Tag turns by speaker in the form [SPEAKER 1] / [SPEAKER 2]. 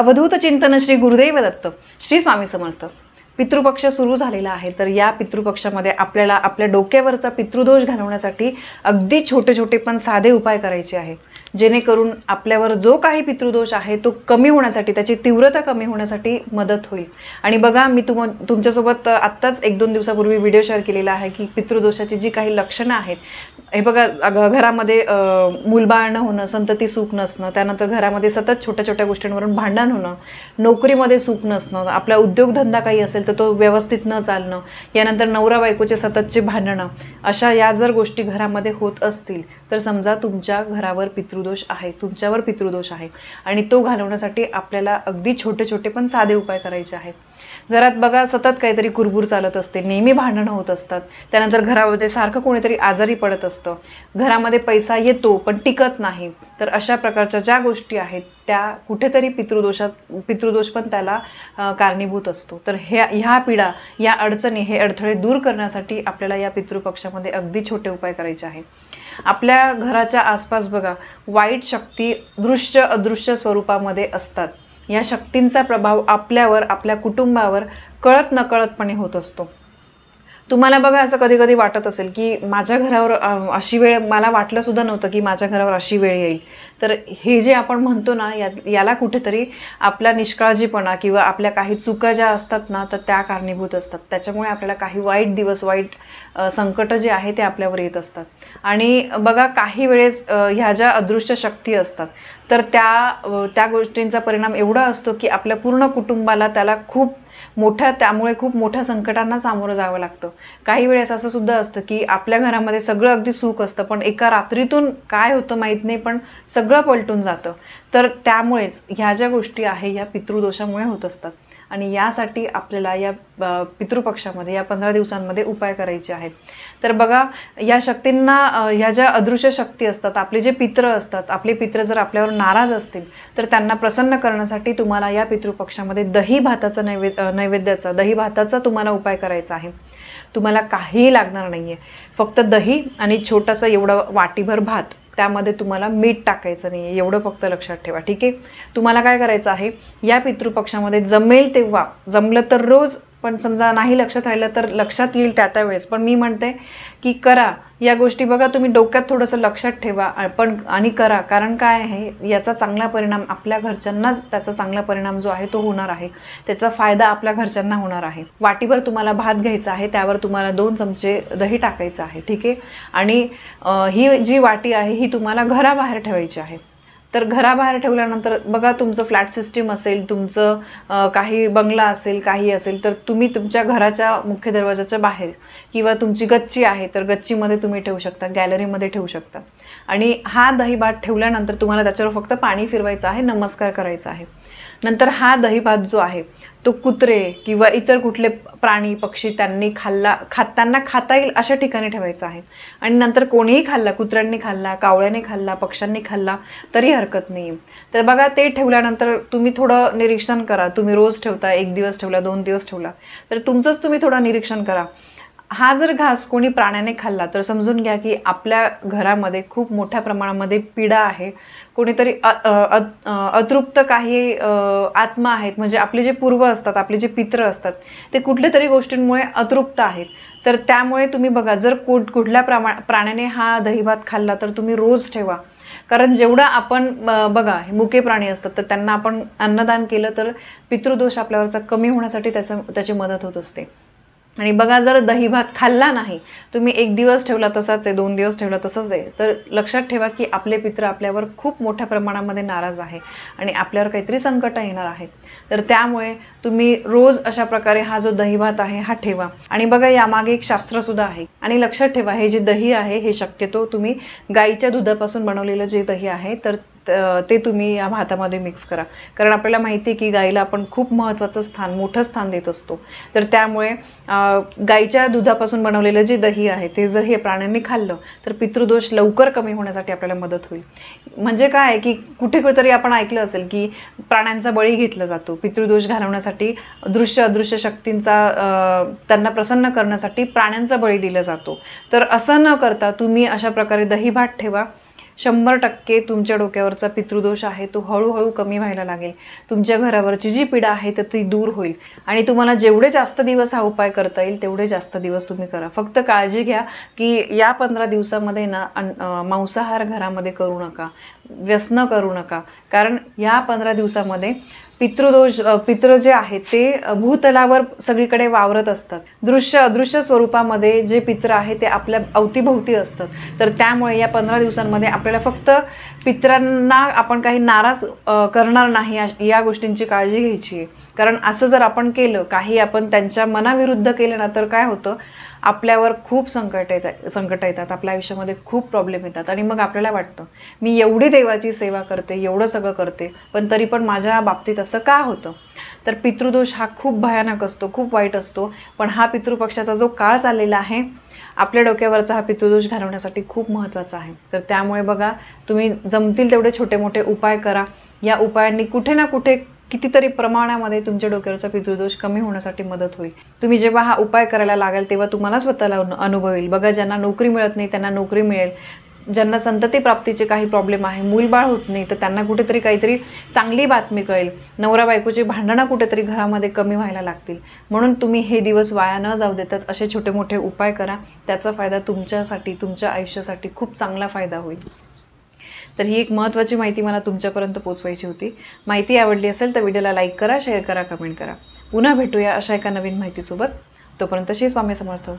[SPEAKER 1] अवधूत चिंतन श्री गुरुदैव दत्त श्री स्वामी समर्थ पितृपक्ष सुरू झालेला आहे तर या पितृपक्षामध्ये आपल्याला आपल्या डोक्यावरचा पितृदोष घालवण्यासाठी अगदी छोटे छोटे पण साधे उपाय करायचे आहेत जेणेकरून आपल्यावर जो काही पितृदोष आहे तो कमी होण्यासाठी त्याची तीव्रता कमी होण्यासाठी मदत होईल आणि बघा मी तुम तुमच्यासोबत आत्ताच एक दोन दिवसापूर्वी व्हिडिओ शेअर केलेला आहे की पितृदोषाची जी काही लक्षणं आहेत हे बघा घरामध्ये मूलबाळणं होणं संतती सुख नसणं त्यानंतर घरामध्ये सतत छोट्या छोट्या गोष्टींवरून भांडण होणं नोकरीमध्ये सुख नसणं आपला उद्योगधंदा काही असेल तर तो व्यवस्थित न चालणं यानंतर नवरा बायकोचे सततचे भांडणं अशा या जर गोष्टी घरामध्ये होत असतील तर समजा तुमच्या घरावर पितृदोष आहे तुमच्यावर पितृदोष आहे आणि तो घालवण्यासाठी आपल्याला अगदी छोटे छोटे पण साधे उपाय करायचे आहेत घरात बघा सतत काहीतरी कुरबूर चालत असते नेहमी भांडणं होत असतात त्यानंतर घरामध्ये सारखं कोणीतरी आजारी पडत असतं घरामध्ये पैसा येतो पण टिकत नाही तर अशा प्रकारच्या ज्या गोष्टी आहेत त्या कुठेतरी पितृदोषात पितृदोष पण त्याला कारणीभूत असतो तर ह्या ह्या पिढा या अडचणी हे अडथळे दूर करण्यासाठी आपल्याला या पितृपक्षामध्ये अगदी छोटे उपाय करायचे आहे आपल्या घराच्या आसपास बघा वाईट शक्ती दृश्य अदृश्य स्वरूपामध्ये असतात या शक्तींचा प्रभाव आपल्यावर आपल्या कुटुंबावर कळत नकळतपणे होत असतो तुम्हाला बघा असं कधी कधी वाटत असेल की माझ्या घरावर अशी वेळ मला वाटलं सुद्धा नव्हतं की माझ्या घरावर अशी वेळ येईल तर हे जे आपण म्हणतो ना याला कुठेतरी आपला निष्काळजीपणा किंवा आपल्या काही चुका ज्या असतात ना तर त्या कारणीभूत असतात त्याच्यामुळे आपल्याला काही वाईट दिवस वाईट संकटं जे आहे ते आपल्यावर येत असतात आणि बघा काही वेळेस ह्या ज्या अदृश्य शक्ती असतात तर त्या त्या गोष्टींचा परिणाम एवढा असतो की आपल्या पूर्ण कुटुंबाला त्याला खूप मोठ्या त्यामुळे खूप मोठ्या संकटांना सामोरं जावं लागतं काही वेळेस असं सुद्धा असतं की आपल्या घरामध्ये सगळं अगदी सुख असतं पण एका रात्रीतून काय होतं माहीत नाही पण सगळं पलटून जातं तर त्यामुळेच ह्या ज्या गोष्टी आहे ह्या पितृदोषामुळे होत असतात आणि यासाठी आपल्याला या पितृपक्षामध्ये या पंधरा दिवसांमध्ये उपाय करायचे आहेत तर बघा या शक्तींना ह्या ज्या अदृश्य शक्ती असतात आपले जे पित्र असतात आपले पित्र जर आपल्यावर नाराज असतील तर त्यांना प्रसन्न करण्यासाठी तुम्हाला या पितृपक्षामध्ये दही भाताचा नैवेद नैवेद्याचा दही भाताचा तुम्हाला उपाय करायचा आहे तुम्हाला काहीही लागणार नाही आहे फक्त दही आणि छोटासा एवढा वाटीभर भात त्यामध्ये तुम्हाला मीठ टाकायचं नाही आहे एवढं फक्त लक्षात ठेवा ठीक आहे तुम्हाला काय करायचं आहे या पितृपक्षामध्ये जमेल तेव्हा जमलं तर रोज पण समजा नाही लक्षात राहिलं तर लक्षात येईल त्या त्यावेळेस पण मी म्हणते की करा या गोष्टी बघा तुम्ही डोक्यात थोडंसं लक्षात ठेवा पण आणि करा कारण काय आहे याचा चांगला परिणाम आपल्या घरच्यांनाच त्याचा चांगला परिणाम जो आहे तो होणार आहे त्याचा फायदा आपल्या घरच्यांना होणार आहे वाटीवर तुम्हाला भात घ्यायचा आहे त्यावर तुम्हाला दोन चमचे दही टाकायचं आहे ठीक आहे आणि ही जी वाटी आहे ही तुम्हाला घराबाहेर ठेवायची आहे तर घराबाहेर ठेवल्यानंतर बघा तुमचं फ्लॅट सिस्टीम असेल तुमचं काही बंगला असेल काही असेल तर तुम्ही तुमच्या घराच्या मुख्य दरवाजाच्या बाहेर किंवा तुमची गच्ची आहे तर गच्चीमध्ये तुम्ही ठेवू शकता गॅलरीमध्ये ठेवू शकता आणि हा दहीबाट ठेवल्यानंतर तुम्हाला त्याच्यावर फक्त पाणी फिरवायचं आहे नमस्कार करायचा आहे नंतर हा दहीभात जो आहे तो कुत्रे किंवा इतर कुठले प्राणी पक्षी त्यांनी खाल्ला खात त्यांना खाता येईल अशा ठिकाणी ठेवायचा आहे आणि नंतर कोणीही खाल्ला कुत्र्यांनी खाल्ला कावळ्याने खाल्ला पक्ष्यांनी खाल्ला तरी हरकत नाही तर बघा ते ठेवल्यानंतर तुम्ही थोडं निरीक्षण करा तुम्ही रोज ठेवता एक दिवस ठेवला दोन दिवस ठेवला तर तुमचंच तुम्ही थोडं निरीक्षण करा हा जर घास कोणी प्राण्याने खाल्ला तर समजून घ्या की आपल्या घरामध्ये खूप मोठ्या प्रमाणामध्ये पिडा आहे कोणीतरी अतृप्त काही आत्मा आहेत म्हणजे आपले जे पूर्व असतात आपले जे पित्र असतात ते कुठल्या तरी गोष्टींमुळे अतृप्त आहेत तर त्यामुळे तुम्ही बघा जर कुठ कुठल्या प्रमा प्राण्याने हा दहीभात खाल्ला तर तुम्ही रोज ठेवा कारण जेवढं आपण बघा हे मुके प्राणी असतात तर त्यांना आपण अन्नदान केलं तर पितृदोष आपल्यावरचा कमी होण्यासाठी त्याचं त्याची मदत होत असते आणि बघा जर दही भात खाल्ला नाही तुम्ही एक दिवस ठेवला तसाच आहे दोन दिवस ठेवला तसंच आहे तर लक्षात ठेवा की आपले पित्र आपल्यावर खूप मोठ्या प्रमाणामध्ये नाराज आहे आणि आपल्यावर काहीतरी संकट येणार आहे तर त्यामुळे तुम्ही रोज अशा प्रकारे हा जो दही भात आहे हा ठेवा आणि बघा यामागे एक शास्त्रसुद्धा आहे आणि लक्षात ठेवा हे जे दही आहे हे शक्यतो तुम्ही गाईच्या दुधापासून बनवलेलं जे दही आहे तर ते तुम्ही या भातामध्ये मिक्स करा कारण आपल्याला माहिती आहे की गाईला आपण खूप महत्त्वाचं स्थान मोठं स्थान देत असतो तर त्यामुळे गाईच्या दुधापासून बनवलेलं जे दही आहे ते जर हे प्राण्यांनी खाल्लं तर पितृदोष लवकर कमी होण्यासाठी आपल्याला मदत होईल म्हणजे काय आहे की कुठे कुठेतरी आपण ऐकलं असेल की प्राण्यांचा बळी घेतला जातो पितृदोष घालवण्यासाठी दृश्य अदृश्य शक्तींचा त्यांना प्रसन्न करण्यासाठी प्राण्यांचा बळी दिला जातो तर असं न करता तुम्ही अशा प्रकारे दही भात ठेवा शंभर टक्के तुमच्या डोक्यावरचा पितृदोष आहे तो हळूहळू कमी व्हायला लागेल तुमच्या घरावरची जी पीडा आहे तर ती दूर होईल आणि तुम्हाला जेवढे जास्त दिवस हा उपाय करता येईल तेवढे जास्त दिवस तुम्ही करा फक्त काळजी घ्या की या पंधरा दिवसामध्ये ना मांसाहार घरामध्ये करू नका व्यसन करू नका कारण या पंधरा दिवसामध्ये पितृदोष पित्र जे आहेत ते भूतलावर सगळीकडे वावरत असतात दृश्य अदृश्य स्वरूपामध्ये जे पित्र आहे ते आपल्या अवतीभोवती असतात तर त्यामुळे या पंधरा दिवसांमध्ये आपल्याला फक्त पित्रांना आपण काही नाराज करणार नाही या गोष्टींची काळजी घ्यायची आहे कारण असं जर आपण केलं काही आपण त्यांच्या मनाविरुद्ध केलं ना तर काय होतं आपल्यावर खूप संकट येतात संकट येतात आपल्या आयुष्यामध्ये खूप प्रॉब्लेम येतात आणि मग आपल्याला वाटतं मी एवढी देवाची सेवा करते एवढं सगळं करते पण तरी पण माझ्या बाबतीत असं का होतं तर पितृदोष हा खूप भयानक असतो खूप वाईट असतो पण हा पितृपक्षाचा जो काळ चाललेला आहे आपल्या डोक्यावरचा हा पितृदोष घालवण्यासाठी खूप महत्त्वाचा आहे तर त्यामुळे बघा तुम्ही जमतील तेवढे छोटे मोठे उपाय करा या उपायांनी कुठे ना कुठे कितीतरी प्रमाणामध्ये तुमच्या डोक्यावरचा पितृदोष कमी होण्यासाठी मदत होईल तुम्ही जेव्हा हा उपाय करायला लागाल तेव्हा तुम्हाला स्वतःला अनुभव येईल बघा ज्यांना नोकरी मिळत नाही त्यांना नोकरी मिळेल ज्यांना संतती प्राप्तीचे काही प्रॉब्लेम आहे मूलबाळ होत नाही तर त्यांना कुठेतरी काहीतरी चांगली बातमी कळेल नवरा बायकोची भांडणं कुठेतरी घरामध्ये कमी व्हायला लागतील म्हणून तुम्ही हे दिवस वाया न जाऊ देतात असे छोटे मोठे उपाय करा त्याचा फायदा तुमच्यासाठी तुमच्या आयुष्यासाठी खूप चांगला फायदा होईल तर ही एक महत्त्वाची माहिती मला तुमच्यापर्यंत पोचवायची होती माहिती आवडली असेल तर व्हिडिओला लाईक करा शेअर करा कमेंट करा पुन्हा भेटूया अशा एका नवीन माहितीसोबत तोपर्यंत श्री स्वामी समर्थ